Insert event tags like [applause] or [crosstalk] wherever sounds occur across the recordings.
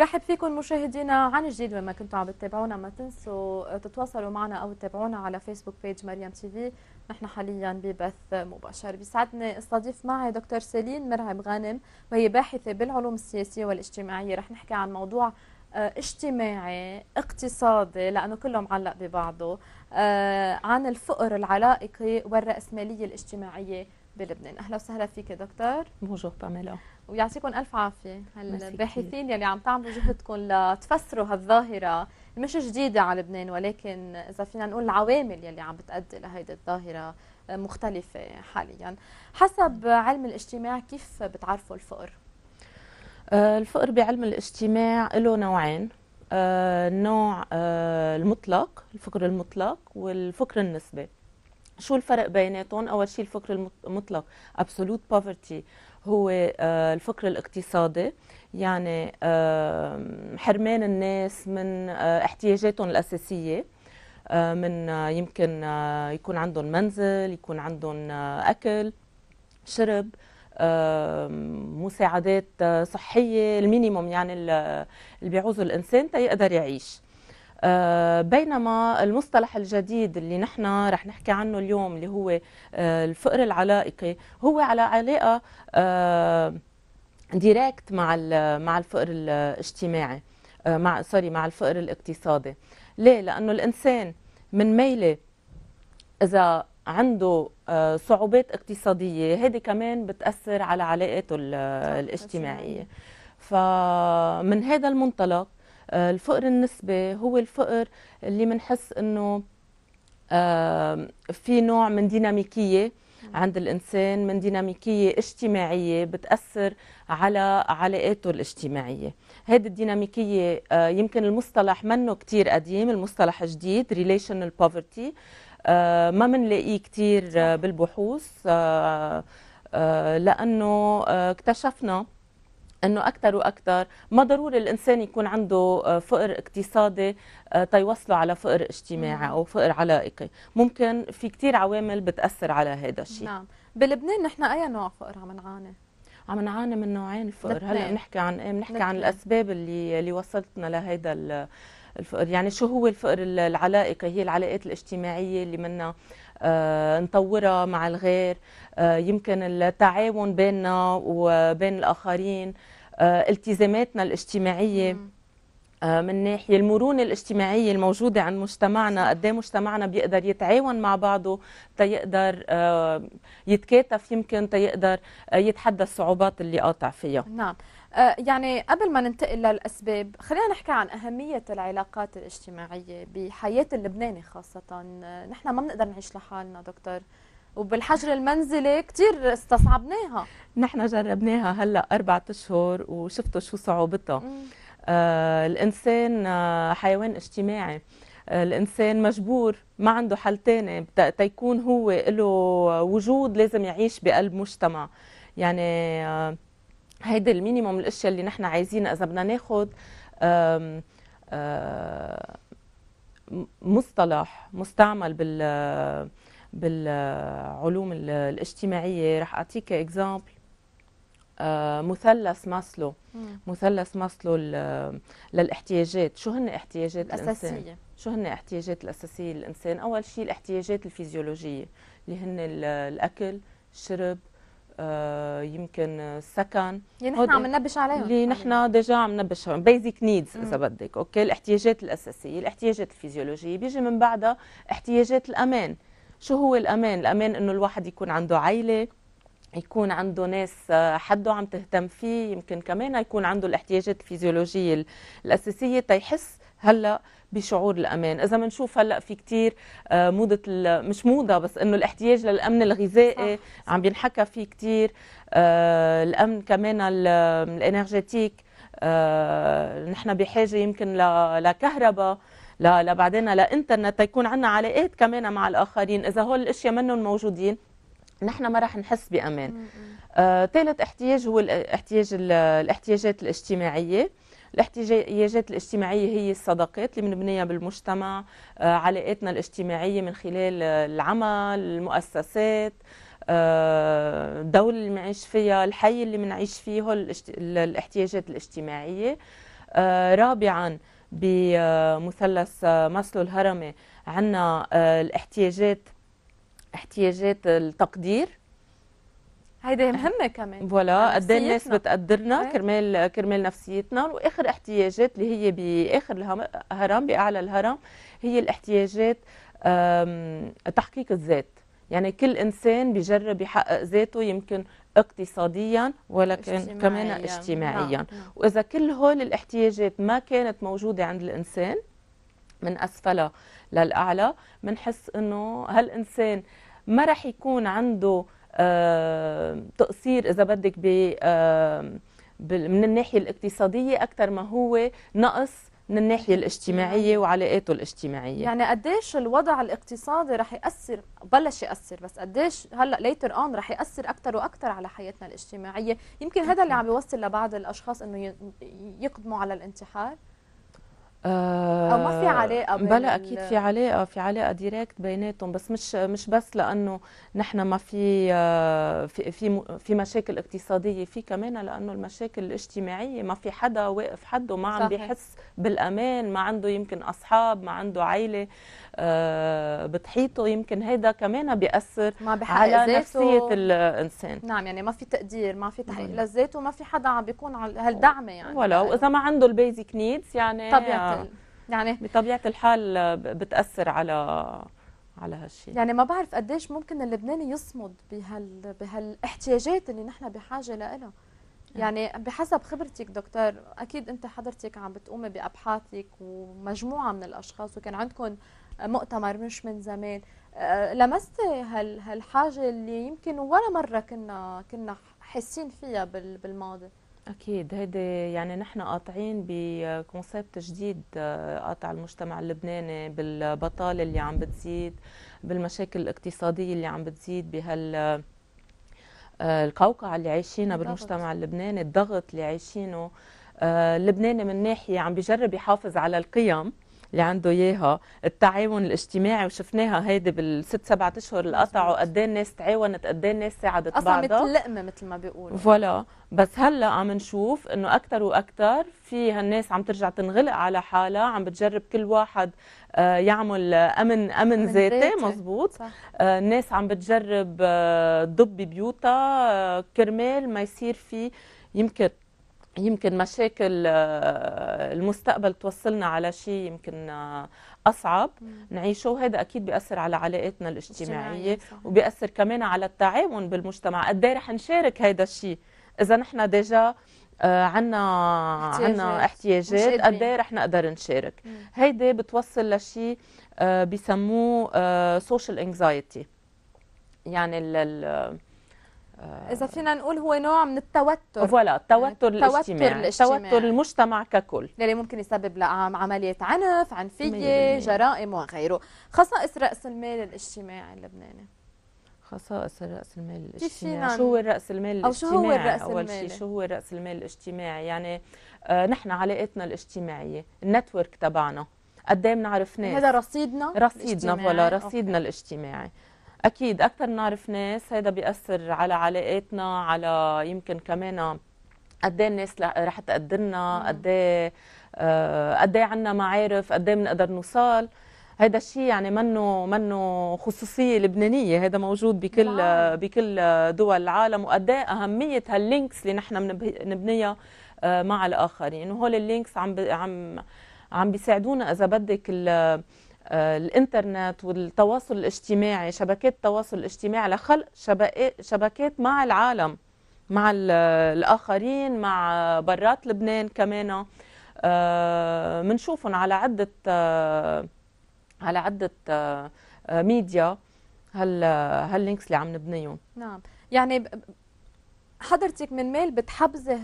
رحب فيكم مشاهدينا عن جديد وين ما كنتوا عم تتابعونا ما تنسوا تتواصلوا معنا او تتابعونا على فيسبوك بيج مريم تي في نحن حاليا ببث مباشر بيسعدني استضيف معي دكتور سيلين مرعب غانم وهي باحثه بالعلوم السياسيه والاجتماعيه رح نحكي عن موضوع آه، اجتماعي اقتصادي لانه كله معلق ببعضه آه، عن الفقر العلائقي والراسماليه الاجتماعيه بلبنان اهلا وسهلا فيك دكتور بونجور باميلا ويعطيكم الف عافيه هالباحثين يلي عم تعملوا جهدكم لتفسروا هالظاهره مش جديده على لبنان ولكن اذا فينا نقول العوامل يلي عم بتادي لهيدي الظاهره مختلفه حاليا حسب علم الاجتماع كيف بتعرفوا الفقر آه، الفقر بعلم الاجتماع له نوعين النوع آه، آه، المطلق الفقر المطلق والفقر النسبي شو الفرق بيناتهم اول شيء الفقر المطلق absolute poverty هو آه، الفقر الاقتصادي يعني آه، حرمان الناس من آه، احتياجاتهم الأساسية من يمكن يكون عندهم منزل يكون عندهم أكل شرب مساعدات صحية المينيموم يعني اللي بيعوزه الإنسان تيقدر يعيش آه، بينما المصطلح الجديد اللي نحن رح نحكي عنه اليوم اللي هو آه، الفقر العلائقي هو على علاقه ديريكت آه، مع مع الفقر الاجتماعي مع سوري مع الفقر الاقتصادي ليه لانه الانسان من ميله اذا عنده صعوبات اقتصاديه هذه كمان بتاثر على علاقاته الاجتماعيه يعني. فمن هذا المنطلق آه، الفقر النسبي هو الفقر اللي بنحس انه آه، في نوع من ديناميكيه عند الانسان من ديناميكيه اجتماعيه بتاثر على علاقاته الاجتماعيه هذه الديناميكيه آه، يمكن المصطلح منه كتير قديم المصطلح جديد relational poverty ما بنلاقيه كتير بالبحوث لانه اكتشفنا انه اكثر واكثر ما ضروري الانسان يكون عنده آه، فقر اقتصادي آه، تيوصله على فقر اجتماعي او فقر علائقي ممكن في كثير عوامل بتاثر على هذا الشيء نعم بلبنان نحن اي نوع فقر عم نعاني عم نعاني من نوعين الفقر هلا بنحكي عن ايه بنحكي عن الاسباب اللي اللي وصلتنا لهيدا الفقر يعني شو هو الفقر العلائقي هي العلاقات الاجتماعيه اللي منا آه نطورها مع الغير آه يمكن التعاون بيننا وبين الاخرين آه، التزاماتنا الاجتماعيه آه، من ناحيه المرونه الاجتماعيه الموجوده عند مجتمعنا قد إيه مجتمعنا بيقدر يتعاون مع بعضه تيقدر آه، يتكاتف يمكن تيقدر يتحدى الصعوبات اللي قاطع فيها نعم يعني قبل ما ننتقل للأسباب خلينا نحكي عن أهمية العلاقات الاجتماعية بحياة اللبناني خاصة نحن ما بنقدر نعيش لحالنا دكتور وبالحجر المنزلي كثير استصعبناها نحن جربناها هلا أربعة أشهر وشفتوا شو صعوبتها آه الإنسان آه، حيوان اجتماعي آه الإنسان مجبور ما عنده حل ثاني تيكون هو له وجود لازم يعيش بقلب مجتمع يعني آه هيدي المينيموم الاشياء اللي نحن عايزينها اذا بدنا ناخذ آه، مصطلح مستعمل بال بالعلوم الاجتماعيه رح اعطيك اكزامبل آه، مثلث ماسلو مثلث ماسلو للاحتياجات شو هن احتياجات الأساسية. الانسان شو هن احتياجات الاساسيه للانسان اول شيء الاحتياجات الفيزيولوجيه اللي هن الاكل الشرب آه، يمكن السكن اللي يعني نحن عم ننبش عليهم اللي نحن أيوة. ديجا عم ننبش عليهم بيزك نيدز اذا بدك اوكي الاحتياجات الاساسيه الاحتياجات الفيزيولوجيه بيجي من بعدها احتياجات الامان شو هو الأمان الأمان إنه الواحد يكون عنده عيلة يكون عنده ناس آه، حده عم تهتم فيه يمكن كمان يكون عنده الاحتياجات الفيزيولوجية الأساسية تيحس هلأ بشعور الامان اذا بنشوف هلا في كثير آه، موضه مش موضه بس انه الاحتياج للامن الغذائي صح. عم بينحكى فيه كثير آه، الامن كمان الانرجيتيك نحن بحاجه يمكن لكهرباء لا لا بعدين لا انترنت يكون عندنا علاقات كمان مع الاخرين اذا هول الاشياء منهم موجودين نحن ما رح نحس بامان ثالث آه، احتياج هو الاحتياج الاحتياجات الاجتماعيه الاحتياجات الاجتماعيه هي الصداقات اللي بنبنيها بالمجتمع آه، علاقاتنا الاجتماعيه من خلال العمل المؤسسات الدولة آه، اللي بنعيش فيها الحي اللي بنعيش فيه هول الاحتياجات الاجتماعية آه، رابعا بمثلث ماسلو الهرمي عندنا آه، الاحتياجات احتياجات التقدير هيدي أه، مهمه كمان فوالا يعني قد ايه الناس بتقدرنا كرمال كرمال نفسيتنا واخر احتياجات اللي هي باخر الهرم باعلى الهرم هي الاحتياجات تحقيق الذات يعني كل إنسان بجرب يحقق ذاته يمكن اقتصاديا ولكن كمان نعم. اجتماعيا نعم. وإذا كل هول الاحتياجات ما كانت موجودة عند الإنسان من أسفلها للأعلى بنحس إنه هالإنسان ما رح يكون عنده آه تقصير إذا بدك ب آه من الناحية الاقتصادية أكثر ما هو نقص من الناحيه الاجتماعيه وعلاقاته الاجتماعيه يعني قديش الوضع الاقتصادي رح ياثر بلش ياثر بس قديش هلا ليتر اون رح ياثر اكثر واكثر على حياتنا الاجتماعيه يمكن هذا اللي عم يوصل لبعض الاشخاص انه يقدموا على الانتحار آه، او ما في علاقه بين بلا اكيد في علاقه في علاقه ديريكت بيناتهم بس مش مش بس لانه نحن ما في آه، في في, في مشاكل اقتصاديه في كمان لانه المشاكل الاجتماعيه ما في حدا واقف حده ما عم بيحس بالامان ما عنده يمكن اصحاب ما عنده عائله آه، بتحيطه يمكن هيدا كمان بياثر ما على نفسيه الانسان نعم يعني ما في تقدير ما في تحقيق لذاته ما في حدا عم بيكون هالدعم يعني ولو واذا ما عنده البيزك نيدز يعني طبيعي يعني بطبيعه الحال بتاثر على على هالشيء يعني ما بعرف قديش ممكن اللبناني يصمد بهال بهالاحتياجات اللي نحن بحاجه لها آه. يعني بحسب خبرتك دكتور اكيد انت حضرتك عم بتقومي بابحاثك ومجموعه من الاشخاص وكان عندكم مؤتمر مش من زمان آه، لمست هالحاجه اللي يمكن ولا مره كنا كنا حاسين فيها بالماضي أكيد هيدي يعني نحن قاطعين بكونسبت جديد آه، قاطع المجتمع اللبناني بالبطالة اللي عم بتزيد بالمشاكل الاقتصادية اللي عم بتزيد بهال آه، القوقعة اللي عايشينها بالمجتمع اللبناني الضغط اللي عايشينه آه، اللبناني من ناحية عم بجرب يحافظ على القيم اللي عنده اياها التعاون الاجتماعي وشفناها هيدي بالست سبعة اشهر اللي قطعوا قد ايه الناس تعاونت قد ايه الناس ساعدت بعضها اصلا مثل لقمه مثل ما بيقولوا فوالا بس هلا عم نشوف انه اكثر واكثر في هالناس عم ترجع تنغلق على حالها عم بتجرب كل واحد آه، يعمل امن امن ذاتي مزبوط صح. آه، الناس عم بتجرب تضب آه، بيوتها كرمال ما يصير في يمكن يمكن مشاكل آه، المستقبل توصلنا على شيء يمكن آه، اصعب نعيشه هذا اكيد بياثر على علاقاتنا الاجتماعيه وبياثر كمان على التعاون بالمجتمع قد ايه رح نشارك هذا الشيء اذا نحن ديجا آه، عنا عنا احتياجات قد ايه رح نقدر نشارك هيدي بتوصل لشيء بسموه سوشيال انكزايتي يعني ال آه، اذا فينا نقول هو نوع من التوتر فوالا يعني التوتر الاجتماعي توتر المجتمع ككل يلي ممكن يسبب لعمليات عنف عنفيه جرائم وغيره خصائص راس المال الاجتماعي اللبناني خصائص رأس المال الاجتماعي شو هو رأس المال الاجتماعي أو شو هو الرأس أول شيء شو هو رأس المال الاجتماعي يعني آه، نحن علاقاتنا الاجتماعية النتورك تبعنا قد ايه بنعرف ناس هذا رصيدنا رصيدنا ولا رصيدنا أوكي. الاجتماعي اكيد اكثر نعرف ناس هذا بياثر على علاقاتنا على يمكن كمان قد ايه الناس رح تقدرنا قد ايه آه، قد ايه عندنا معارف قد ايه بنقدر نوصل هذا الشيء يعني منه منه خصوصيه لبنانيه هذا موجود بكل معا. نعم. بكل دول العالم وقد ايه اهميه هاللينكس اللي نحن بنبنيها آه، مع الاخرين يعني وهول اللينكس عم عم عم بيساعدونا اذا بدك آه، الانترنت والتواصل الاجتماعي شبكات التواصل الاجتماعي لخلق شبكات مع العالم مع الآخرين مع برات لبنان كمان بنشوفهم آه، على عدة على عدة آه، ميديا هاللينكس اللي عم نبنيهم نعم يعني حضرتك من ميل بتحبزي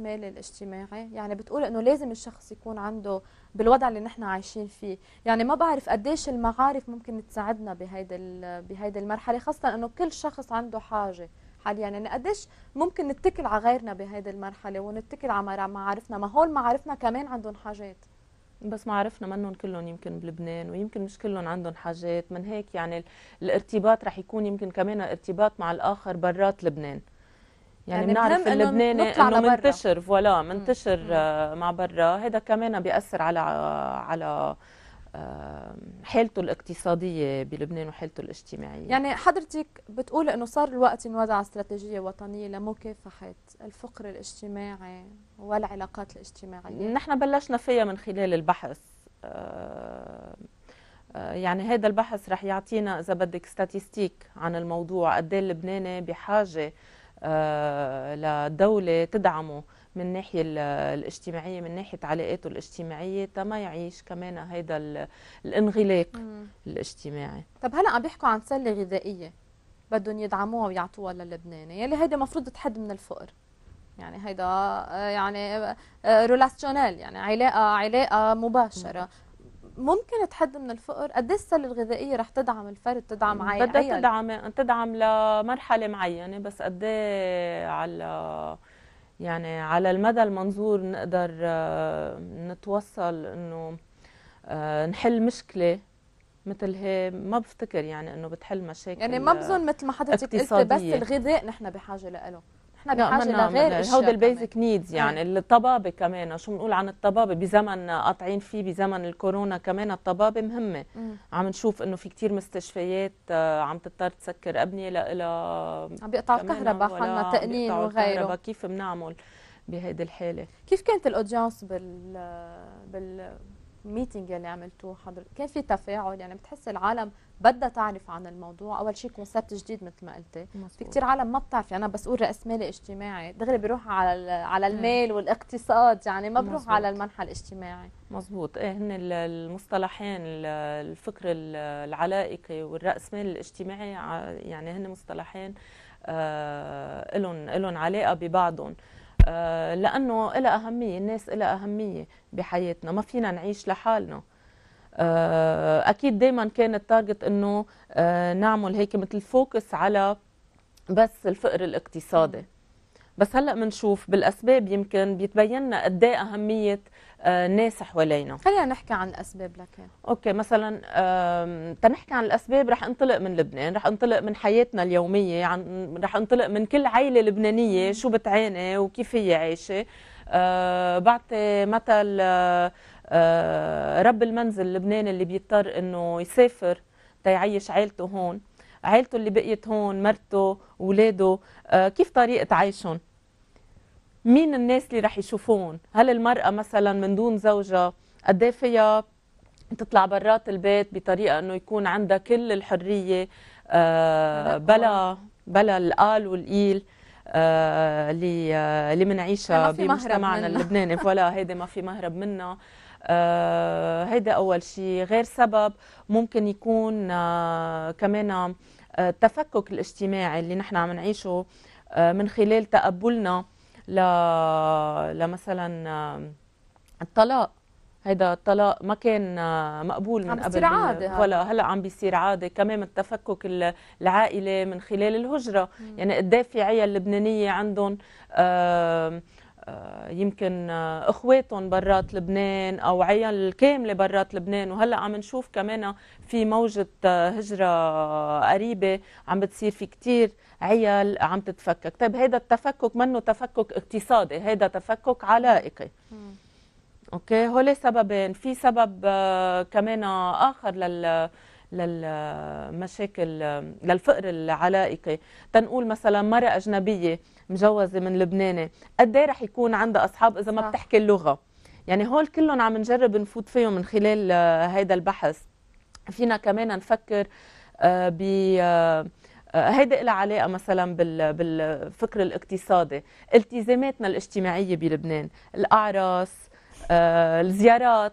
مال الاجتماعي يعني بتقول انه لازم الشخص يكون عنده بالوضع اللي نحن عايشين فيه يعني ما بعرف قديش المعارف ممكن تساعدنا بهيدا بهيدي المرحله خاصه انه كل شخص عنده حاجه حاليا يعني قديش ممكن نتكل على غيرنا بهيدي المرحله ونتكل على معارفنا ما هول معارفنا كمان عندهم حاجات بس معارفنا منهم كلهم يمكن بلبنان ويمكن مش كلهم عندهم حاجات من هيك يعني الارتباط رح يكون يمكن كمان ارتباط مع الاخر برات لبنان يعني, يعني بنعرف اللبناني انه منتشر فوالا منتشر مم. آه، مع برا هذا كمان بياثر على على آه، حالته الاقتصادية بلبنان وحالته الاجتماعية يعني حضرتك بتقول أنه صار الوقت نوضع استراتيجية وطنية لمكافحة الفقر الاجتماعي والعلاقات الاجتماعية نحن بلشنا فيها من خلال البحث آه، يعني هذا البحث رح يعطينا إذا بدك ستاتيستيك عن الموضوع قد اللبناني إيه بحاجة آه، لدولة تدعمه من الناحية الاجتماعية من ناحية علاقاته الاجتماعية تما يعيش كمان هيدا الانغلاق مم. الاجتماعي طب هلا عم بيحكوا عن سلة غذائية بدهم يدعموها ويعطوها للبنان يلي هيدا مفروض تحد من الفقر يعني هيدا آه، يعني ريلاسيونيل آه، يعني علاقه علاقه مباشره ممكن تحد من الفقر قد إيه السله الغذائيه رح تدعم الفرد تدعم عائله بدها تدعم تدعم لمرحله معينه بس قد إيه على يعني على المدى المنظور نقدر آه، نتوصل انه آه، نحل مشكله مثل هي ما بفتكر يعني انه بتحل مشاكل يعني ما بظن مثل ما حضرتك قلتي بس الغذاء نحن بحاجه له احنا بحاجه لغير هودي البيزك نيدز يعني هاي. الطبابه كمان شو بنقول عن الطبابه بزمن قاطعين فيه بزمن الكورونا كمان الطبابه مهمه مم. عم نشوف انه في كتير مستشفيات آه، عم تضطر تسكر ابنيه لها عم بيقطعوا الكهرباء حنا تقنين وغيره كيف بنعمل بهيدي الحاله كيف كانت الاودينس بال بال ميتنج اللي عملتوه حضرتك كان في تفاعل يعني بتحس العالم بدها تعرف عن الموضوع اول شيء كونسبت جديد مثل ما قلتي في كثير عالم ما بتعرف يعني انا بس اقول راس مالي اجتماعي دغري بروح على على المال والاقتصاد يعني ما بروح مزبوط. على المنحى الاجتماعي مزبوط ايه هن المصطلحين الفكر العلائقي والراسمالي الاجتماعي يعني هن مصطلحين آه لهم لهم علاقه ببعضهم آه، لانه لها اهميه الناس لها اهميه بحياتنا ما فينا نعيش لحالنا آه، اكيد دائما كان التارجت انه آه، نعمل هيك مثل فوكس على بس الفقر الاقتصادي بس هلا بنشوف بالاسباب يمكن بيتبين لنا قد ايه اهميه آه، ناس حوالينا خلينا نحكي عن الاسباب لك اوكي مثلا تنحكي عن الاسباب رح انطلق من لبنان رح انطلق من حياتنا اليوميه عن رح انطلق من كل عائله لبنانيه شو بتعاني وكيف هي عايشه آه، بعطي مثل آه، رب المنزل اللبناني اللي بيضطر انه يسافر تيعيش عائلته هون عائلته اللي بقيت هون مرته ولاده كيف طريقه عيشهم مين الناس اللي رح يشوفون هل المرأة مثلا من دون زوجها قد إيه فيها تطلع برات البيت بطريقة أنه يكون عندها كل الحرية آه، بلا بلا القال والقيل آه، اللي آه، اللي بنعيشها بمجتمعنا اللبناني [laughs] فوالا هيدا ما في مهرب منها هيدا اول شيء غير سبب ممكن يكون كمان التفكك الاجتماعي اللي نحن عم نعيشه من خلال تقبلنا ل... لمثلا الطلاق هيدا الطلاق ما كان مقبول من قبل عادة ولا هلا عم بيصير عادي كمان التفكك العائلة من خلال الهجرة مم. يعني قد إيه في عيال لبنانية عندهم آه آه، يمكن آه، اخواتهم برات لبنان او عيال كامله برات لبنان وهلا عم نشوف كمان في موجه آه، هجره قريبه عم بتصير في كثير عيال عم تتفكك طيب هذا التفكك منه تفكك اقتصادي هذا تفكك علائقي. اوكي هول سببين في سبب كمان اخر لل للمشاكل للفقر العلائقي تنقول مثلا مرأة أجنبية مجوزة من لبناني قد إيه رح يكون عندها أصحاب إذا ما بتحكي اللغة يعني هول كلهم عم نجرب نفوت فيهم من خلال آه، هيدا البحث فينا كمان نفكر آه، ب آه، هيدا لها علاقة مثلا بالفكر الاقتصادي التزاماتنا الاجتماعية بلبنان الأعراس الزيارات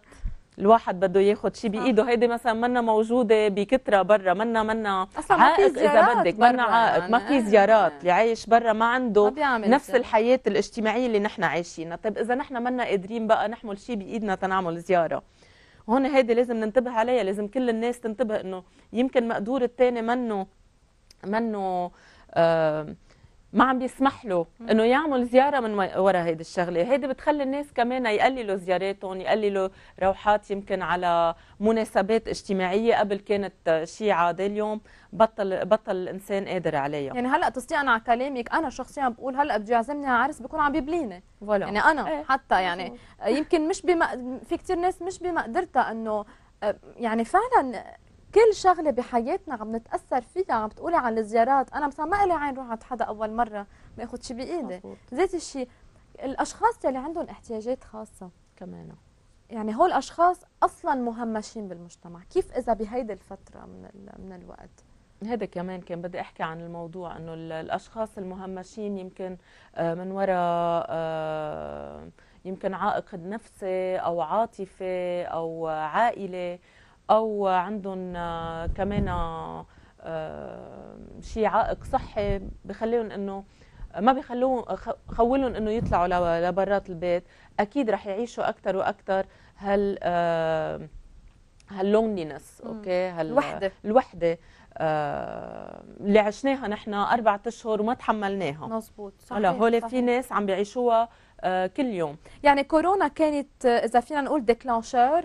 الواحد بده ياخذ شيء بايده هيدي مثلا منا موجوده بكثره برا منا منا عائق اذا بدك منا عائق ما يعني. في زيارات إيه. اللي عايش برا ما عنده ما نفس زي. الحياه الاجتماعيه اللي نحن عايشينها طيب اذا نحن منا قادرين بقى نحمل شيء بايدنا تنعمل زياره هون هيدي لازم ننتبه عليها لازم كل الناس تنتبه انه يمكن مقدور الثاني منه منه آه ما عم بيسمح له انه يعمل زياره من وراء هيدي الشغله هيدي بتخلي الناس كمان يقللوا زياراتهم يقللوا روحات يمكن على مناسبات اجتماعيه قبل كانت شيء عادي اليوم بطل بطل الانسان قادر عليها يعني هلا تصديقا على كلامك انا شخصيا بقول هلا بده يعزمني على عرس بكون عم يبليني ولا. يعني انا ايه. حتى إيه. يعني يمكن مش بم... في كثير ناس مش بمقدرتها انه آه، يعني فعلا كل شغله بحياتنا عم نتاثر فيها عم تقولي عن الزيارات انا مثلا ما لي عين روح عند حدا اول مره ما شيء بايدي ذات الشيء الاشخاص يلي عندهم احتياجات خاصه كمان يعني هول الاشخاص اصلا مهمشين بالمجتمع كيف اذا بهيدي الفتره من من الوقت هذا كمان كان بدي احكي عن الموضوع انه الاشخاص المهمشين يمكن آه، من وراء آه، يمكن عائق نفسي او عاطفي او عائله او عندهم آه، كمان آه، شيء عائق صحي بخليهم انه ما بيخلوهم خولهم انه يطلعوا لبرات البيت اكيد رح يعيشوا اكثر واكثر هال آه، هاللونينس اوكي هال الوحده الوحده اللي عشناها نحن أربعة أشهر وما تحملناها مزبوط صحيح هلا هول في ناس عم بيعيشوها كل يوم يعني كورونا كانت إذا فينا نقول ديكلانشور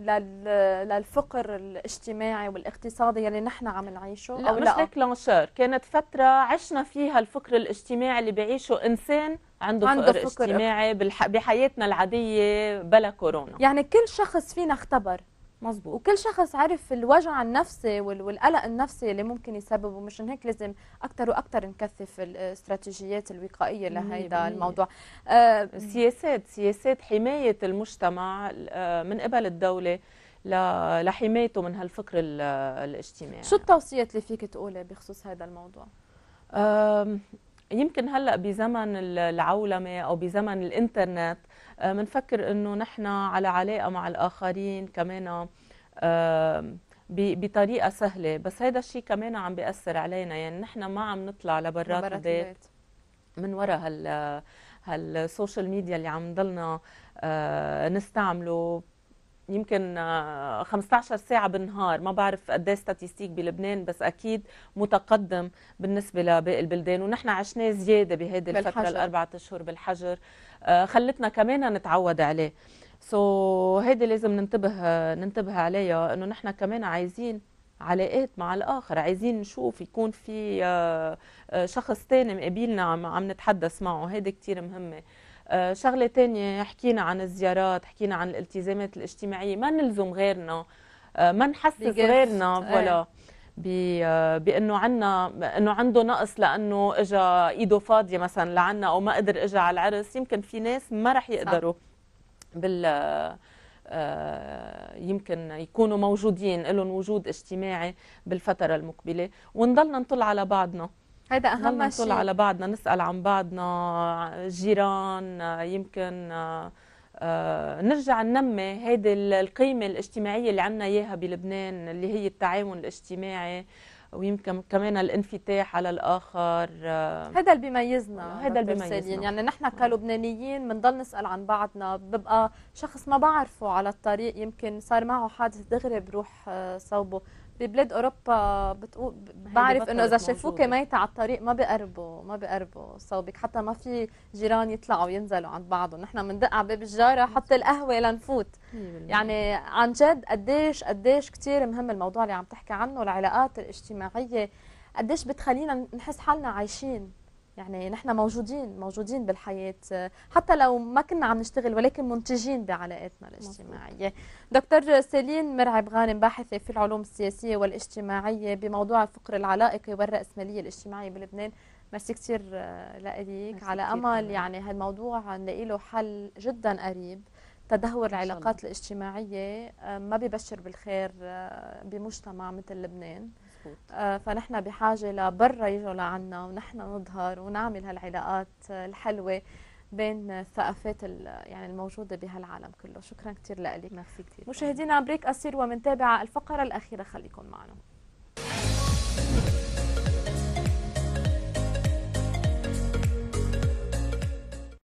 للفقر الاجتماعي والاقتصادي يلي نحن عم نعيشه لا أو مش هيك لانشار كانت فترة عشنا فيها الفقر الاجتماعي اللي بيعيشه إنسان عنده, عنده فقر, فقر اجتماعي بحياتنا العادية بلا كورونا يعني كل شخص فينا اختبر مزبوط وكل شخص عرف الوجع النفسي والقلق النفسي اللي ممكن يسببه مشان هيك لازم اكثر واكثر نكثف الاستراتيجيات الوقائيه لهيدا الموضوع آه سياسات سياسات حمايه المجتمع آه، من قبل الدوله لحمايته من هالفكر الاجتماعي شو التوصيات اللي فيك تقولي بخصوص هذا الموضوع آه يمكن هلا بزمن العولمه او بزمن الانترنت بنفكر آه، انه نحن على علاقه مع الاخرين كمان آه، بطريقه سهله بس هذا الشيء كمان عم بياثر علينا يعني نحن ما عم نطلع لبرات البيت, البيت من وراء هال هالسوشيال ميديا اللي عم ضلنا آه، نستعمله يمكن 15 ساعة بالنهار ما بعرف قد ايه ستاتيستيك بلبنان بس أكيد متقدم بالنسبة لباقي البلدان ونحن عشنا زيادة بهيدي الفترة الأربعة أشهر بالحجر آه، خلتنا كمان نتعود عليه سو هيدي لازم ننتبه ننتبه عليها انه نحن كمان عايزين علاقات مع الاخر عايزين نشوف يكون في آه، آه، شخص تاني مقابلنا عم, عم نتحدث معه هيدي كتير مهمه شغله تانية حكينا عن الزيارات حكينا عن الالتزامات الاجتماعيه ما نلزم غيرنا ما نحسس غيرنا إيه. فوالا بانه عنا انه عنده نقص لانه اجى ايده فاضيه مثلا لعنا او ما قدر اجى على العرس يمكن في ناس ما رح يقدروا صح. بال آه، يمكن يكونوا موجودين لهم وجود اجتماعي بالفترة المقبلة ونضلنا نطل على بعضنا هذا أهم شيء نطل على بعضنا نسأل عن بعضنا جيران يمكن آه، آه، نرجع ننمي هيدي القيمة الاجتماعية اللي عنا إياها بلبنان اللي هي التعاون الاجتماعي ويمكن كمان الانفتاح على الاخر آه، هذا اللي بيميزنا آه، هذا اللي بيميزنا يعني نحن كلبنانيين بنضل نسال عن بعضنا ببقى شخص ما بعرفه على الطريق يمكن صار معه حادث دغري بروح صوبه ببلاد اوروبا بتقول بعرف انه اذا شافوك ميتة على الطريق ما بقربوا ما بقربوا صوبك حتى ما في جيران يطلعوا ينزلوا عند بعضهم نحن بندق على باب الجاره حط القهوه لنفوت يعني عن جد قديش قديش كثير مهم الموضوع اللي عم تحكي عنه العلاقات الاجتماعيه قديش بتخلينا نحس حالنا عايشين يعني نحن موجودين موجودين بالحياة حتى لو ما كنا عم نشتغل ولكن منتجين بعلاقاتنا الاجتماعية دكتور سيلين مرعب غانم باحثة في العلوم السياسية والاجتماعية بموضوع الفقر العلائقي والرأسمالية الاجتماعية بلبنان ميرسي كثير آه، لأليك على أمل يعني هالموضوع نلاقي له حل جدا قريب تدهور العلاقات الاجتماعية آه، ما ببشر بالخير آه، بمجتمع مثل لبنان مزبوط. آه، فنحن بحاجة لبرا يجوا لعنا ونحن نظهر ونعمل هالعلاقات الحلوة بين الثقافات يعني الموجودة بهالعالم كله شكرا كثير لك ميرسي كثير مشاهدينا بريك قصير ومنتابع الفقرة الأخيرة خليكم معنا